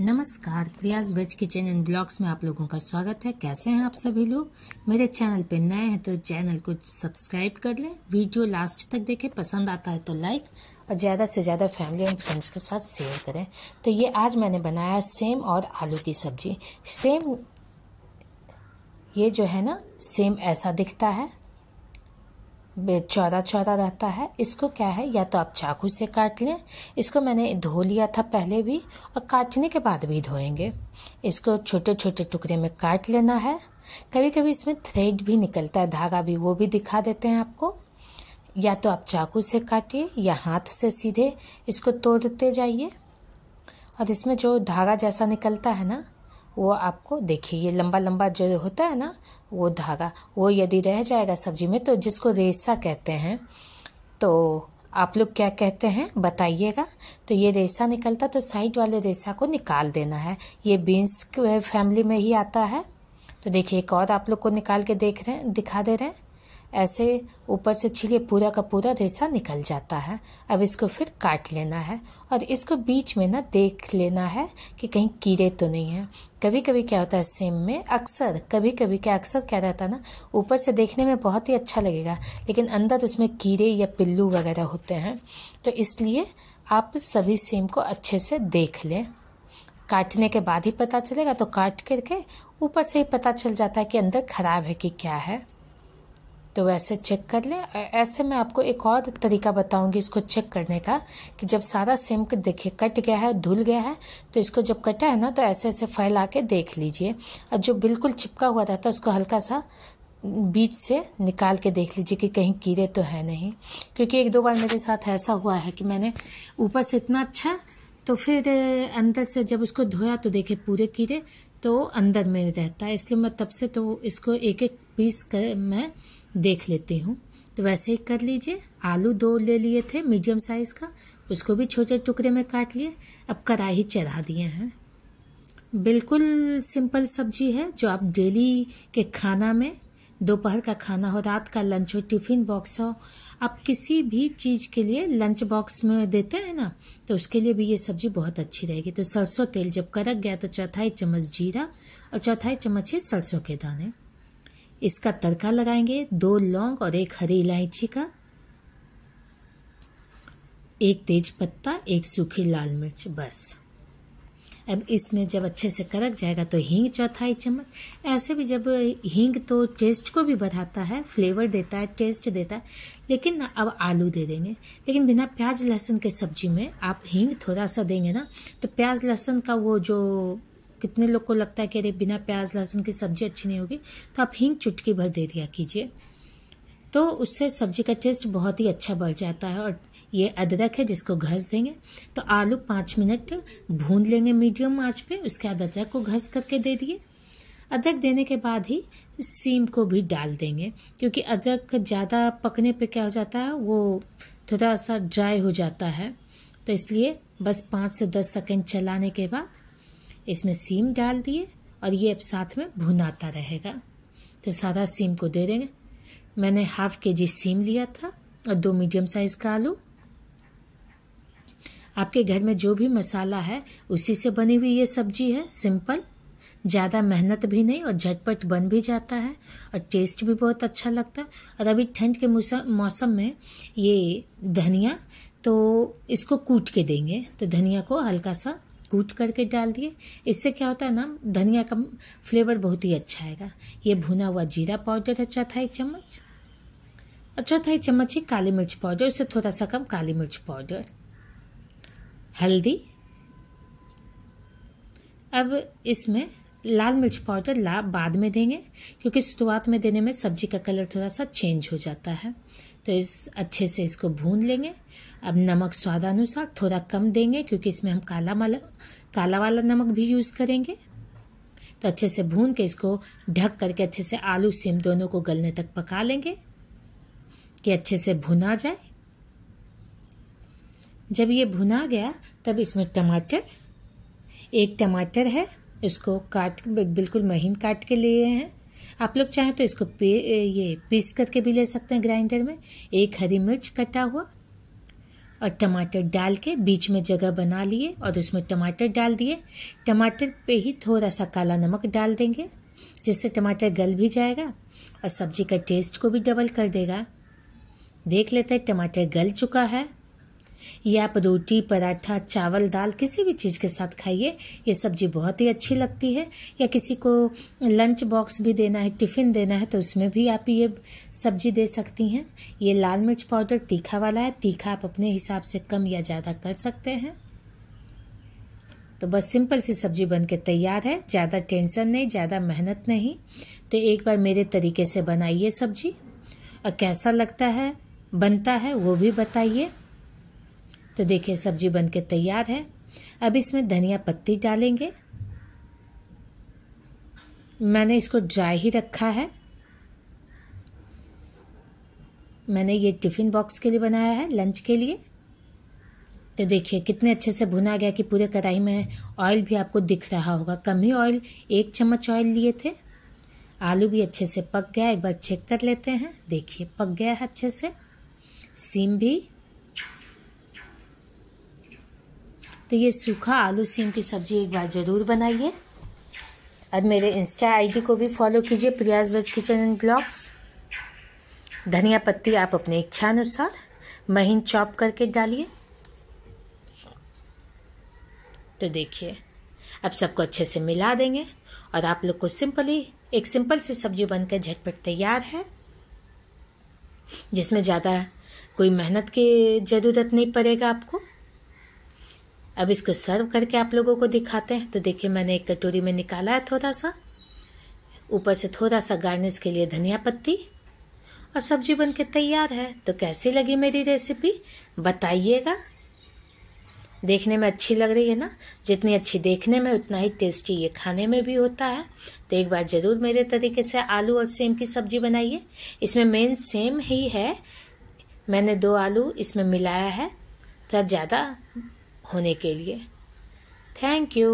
नमस्कार Priya's veg kitchen and blogs में आप लोगों का स्वागत है कैसे हैं आप सभी लोग मेरे चैनल पे नए हैं तो चैनल को सब्सक्राइब कर लें वीडियो लास्ट तक देखें पसंद आता है तो लाइक और ज़्यादा से ज़्यादा फैमिली एंड फ्रेंड्स के साथ शेयर करें तो ये आज मैंने बनाया सेम और आलू की सब्जी सेम ये जो है ना सेम ऐसा दिखता है चौड़ा चौदा रहता है इसको क्या है या तो आप चाकू से काट लें इसको मैंने धो लिया था पहले भी और काटने के बाद भी धोएंगे इसको छोटे छोटे टुकड़े में काट लेना है कभी कभी इसमें थ्रेड भी निकलता है धागा भी वो भी दिखा देते हैं आपको या तो आप चाकू से काटिए या हाथ से सीधे इसको तोड़ते जाइए और इसमें जो धागा जैसा निकलता है ना वो आपको देखिए ये लंबा लंबा जो होता है ना वो धागा वो यदि रह जाएगा सब्जी में तो जिसको रेसा कहते हैं तो आप लोग क्या कहते हैं बताइएगा तो ये रेसा निकलता तो साइड वाले रेसा को निकाल देना है ये बीन्स फैमिली में ही आता है तो देखिए एक और आप लोग को निकाल के देख रहे हैं दिखा दे रहे हैं ऐसे ऊपर से छिले पूरा का पूरा रेसा निकल जाता है अब इसको फिर काट लेना है और इसको बीच में ना देख लेना है कि कहीं कीड़े तो नहीं हैं कभी कभी क्या होता है सेम में अक्सर कभी कभी क्या अक्सर क्या रहता है ना ऊपर से देखने में बहुत ही अच्छा लगेगा लेकिन अंदर उसमें कीड़े या पिल्लू वगैरह होते हैं तो इसलिए आप सभी सेम को अच्छे से देख लें काटने के बाद ही पता चलेगा तो काट करके ऊपर से ही पता चल जाता है कि अंदर ख़राब है कि क्या है तो वैसे चेक कर लें ऐसे मैं आपको एक और तरीका बताऊंगी इसको चेक करने का कि जब सारा सेम देखिए कट गया है धुल गया है तो इसको जब कटा है ना तो ऐसे ऐसे फैला के देख लीजिए और जो बिल्कुल चिपका हुआ रहता है उसको हल्का सा बीच से निकाल के देख लीजिए कि कहीं कीड़े तो है नहीं क्योंकि एक दो बार मेरे साथ ऐसा हुआ है कि मैंने ऊपर से इतना अच्छा तो फिर अंदर से जब उसको धोया तो देखे पूरे कीड़े तो अंदर में रहता है इसलिए मैं तब से तो इसको एक एक पीस कर मैं देख लेती हूँ तो वैसे ही कर लीजिए आलू दो ले लिए थे मीडियम साइज़ का उसको भी छोटे टुकड़े में काट लिए अब कढ़ाई चढ़ा दिए हैं बिल्कुल सिंपल सब्जी है जो आप डेली के खाना में दोपहर का खाना हो रात का लंच हो टिफ़िन बॉक्स हो आप किसी भी चीज़ के लिए लंच बॉक्स में देते हैं ना तो उसके लिए भी ये सब्जी बहुत अच्छी रहेगी तो सरसों तेल जब कड़क गया तो चौथाई चम्मच जीरा और चौथाई चम्मच ही सरसों के दाने इसका तड़का लगाएंगे दो लौंग और एक हरी इलायची का एक तेज पत्ता एक सूखी लाल मिर्च बस अब इसमें जब अच्छे से करक जाएगा तो हींग चौथाई चम्मच ऐसे भी जब हींग तो टेस्ट को भी बढ़ाता है फ्लेवर देता है टेस्ट देता है लेकिन अब आलू दे देंगे लेकिन बिना प्याज लहसुन के सब्जी में आप हींग थोड़ा सा देंगे ना तो प्याज लहसुन का वो जो कितने लोग को लगता है कि अरे बिना प्याज लहसुन की सब्ज़ी अच्छी नहीं होगी तो आप हींग चुटकी भर दे दिया कीजिए तो उससे सब्जी का टेस्ट बहुत ही अच्छा बढ़ जाता है और ये अदरक है जिसको घस देंगे तो आलू पाँच मिनट भून लेंगे मीडियम आँच पे उसके बाद अदरक को घस करके दे दिए अदरक देने के बाद ही सीम को भी डाल देंगे क्योंकि अदरक ज़्यादा पकने पे क्या हो जाता है वो थोड़ा सा ड्राई हो जाता है तो इसलिए बस पाँच से दस सेकेंड चलाने के बाद इसमें सीम डाल दिए और ये अब साथ में भुनाता रहेगा तो सारा सीम को दे देंगे मैंने हाफ के जी सीम लिया था और दो मीडियम साइज़ का आलू आपके घर में जो भी मसाला है उसी से बनी हुई ये सब्जी है सिंपल ज़्यादा मेहनत भी नहीं और झटपट बन भी जाता है और टेस्ट भी बहुत अच्छा लगता है और अभी ठंड के मौसम में ये धनिया तो इसको कूट के देंगे तो धनिया को हल्का सा कूट करके डाल दिए इससे क्या होता है ना धनिया का फ्लेवर बहुत ही अच्छा आएगा ये भुना हुआ जीरा पाउडर है चौथाई चम्मच और चौथाई चम्मच ही काली मिर्च पाउडर उससे थोड़ा सा कम काली मिर्च पाउडर हल्दी अब इसमें लाल मिर्च पाउडर ला बाद में देंगे क्योंकि शुरुआत में देने में सब्जी का कलर थोड़ा सा चेंज हो जाता है तो इस अच्छे से इसको भून लेंगे अब नमक स्वादानुसार थोड़ा कम देंगे क्योंकि इसमें हम काला माला काला वाला नमक भी यूज़ करेंगे तो अच्छे से भून के इसको ढक करके अच्छे से आलू सेम दोनों को गलने तक पका लेंगे कि अच्छे से भुना जाए जब ये भुना गया तब इसमें टमाटर एक टमाटर है उसको काट बिल्कुल महीन काट के लिए हैं आप लोग चाहें तो इसको ये पीस करके भी ले सकते हैं ग्राइंडर में एक हरी मिर्च कटा हुआ और टमाटर डाल के बीच में जगह बना लिए और उसमें टमाटर डाल दिए टमाटर पे ही थोड़ा सा काला नमक डाल देंगे जिससे टमाटर गल भी जाएगा और सब्जी का टेस्ट को भी डबल कर देगा देख लेते हैं टमाटर गल चुका है ये आप रोटी पराठा चावल दाल किसी भी चीज़ के साथ खाइए ये सब्जी बहुत ही अच्छी लगती है या किसी को लंच बॉक्स भी देना है टिफ़िन देना है तो उसमें भी आप ये सब्जी दे सकती हैं ये लाल मिर्च पाउडर तीखा वाला है तीखा आप अपने हिसाब से कम या ज़्यादा कर सकते हैं तो बस सिंपल सी सब्जी बन के तैयार है ज़्यादा टेंशन नहीं ज़्यादा मेहनत नहीं तो एक बार मेरे तरीके से बनाइए सब्जी और कैसा लगता है बनता है वो भी बताइए तो देखिए सब्जी बन के तैयार है अब इसमें धनिया पत्ती डालेंगे मैंने इसको ड्राई ही रखा है मैंने ये टिफ़िन बॉक्स के लिए बनाया है लंच के लिए तो देखिए कितने अच्छे से भुना गया कि पूरे कढ़ाई में ऑयल भी आपको दिख रहा होगा कम ही ऑयल एक चम्मच ऑयल लिए थे आलू भी अच्छे से पक गया एक बार चेक कर लेते हैं देखिए पक गया है अच्छे से सीम भी तो ये सूखा आलू सीम की सब्ज़ी एक बार ज़रूर बनाइए और मेरे इंस्टा आईडी को भी फॉलो कीजिए Priya's veg kitchen and blogs धनिया पत्ती आप अपने इच्छा अनुसार महीन चॉप करके डालिए तो देखिए अब सबको अच्छे से मिला देंगे और आप लोग को सिंपली एक सिंपल सी सब्जी बनकर झटपट तैयार है जिसमें ज़्यादा कोई मेहनत की ज़रूरत नहीं पड़ेगा आपको अब इसको सर्व करके आप लोगों को दिखाते हैं तो देखिए मैंने एक कटोरी में निकाला है थोड़ा सा ऊपर से थोड़ा सा गार्निश के लिए धनिया पत्ती और सब्जी बन के तैयार है तो कैसी लगी मेरी रेसिपी बताइएगा देखने में अच्छी लग रही है ना जितनी अच्छी देखने में उतना ही टेस्टी ये खाने में भी होता है तो एक बार ज़रूर मेरे तरीके से आलू और सेम की सब्जी बनाइए इसमें मेन सेम ही है मैंने दो आलू इसमें मिलाया है थोड़ा तो ज़्यादा होने के लिए थैंक यू